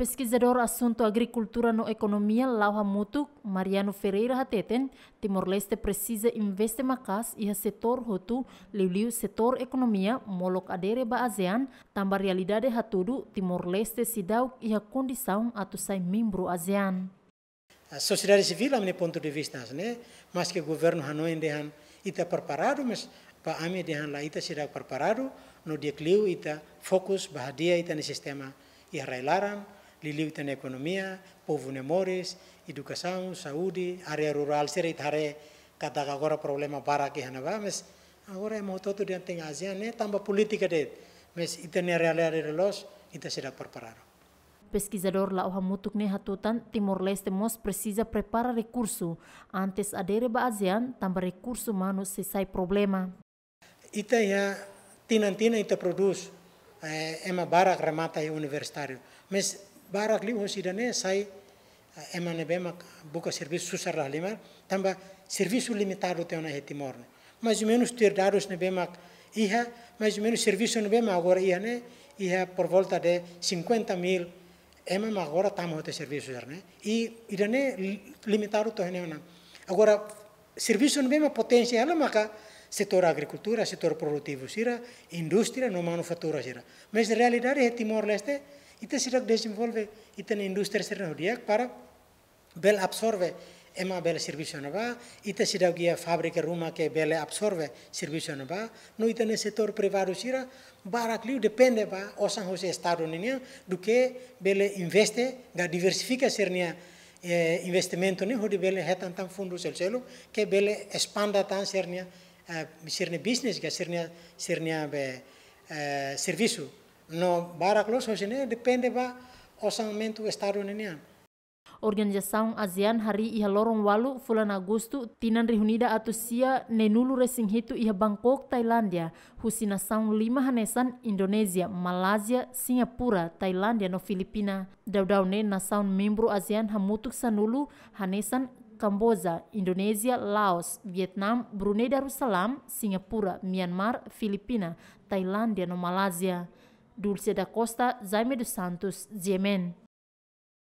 Pesquisador Assunto Agricultura no Economia, Laura Mutuk, Mariano Ferreira Hateten, Timor-Leste precisa investir macas e setor rotu, liu setor economia, molok adere ba ASEAN, realidade hatudu, é Timor-Leste sidau e a condição atu sai membro ASEAN. A sociedade civil, a meu ponto de vista, né? mas que o governo Hanoi dehan está preparado, mas para a minha dehan lá está sidau preparado, no decliu está fokus bahadia está no sistema e relaram, liliuta na ekonomia, povo mores, educação, saudi, area rural, serit hare kata agora problema para que hanava, mas agora é muito tudo dentro da Ásia, Tamba política de, mas ita ne real relos, ita será preparado. Pesquisador Lau Hamutuk Nehatutan Timor Leste Mos precisa prepara recurso antes adere ba ASEAN tambah recurso mano selesai problema. Ita ya tina ita produz eh, ema barak remata ya universitário, barak barakli unsidane sai emane bema buka servis susar lah lima tamba servis limitado te ona heti morne mais ou menos ter dados ne iha mais ou menos serviço ne bemak agora iha ne iha por volta de 50 mil ema agora tamu hote serviço ne i irane limitaru to hene agora servis ne bemak potência ela maka setor agricultura setor produtivo sira indústria no manufatura sira mas realidade é Timor Leste Ite se desenvolve ite na indústria serranodia para bel absorve ema bel servicio na ba, ite se guia fábrica ruma bel absorve servicio na ba, no ite ne setor privado sira liu depende ba o San Jose Estado ninia do bel investe ga diversifica sernia eh, investimento ni hodi bel hetan tan fundo sel selo ke bel expanda tan sernia eh, sernia business ga sernia sernia be eh, No, Baraklos sini depende ba mentu Estado União. Ya. Organisasi ASEAN hari iha lorong walu fulan Agustu tinan rihunida atusia nenulu resing hitu iha Bangkok, Thailandia, husina saung lima hanesan Indonesia, Malaysia, Singapura, Thailandia no Filipina. ne na saung membro ASEAN hamutuk sanulu hanesan Kamboja, Indonesia, Laos, Vietnam, Brunei Darussalam, Singapura, Myanmar, Filipina, Thailandia no Malaysia. Dulce da Costa, Jaime dos Santos, Yemen.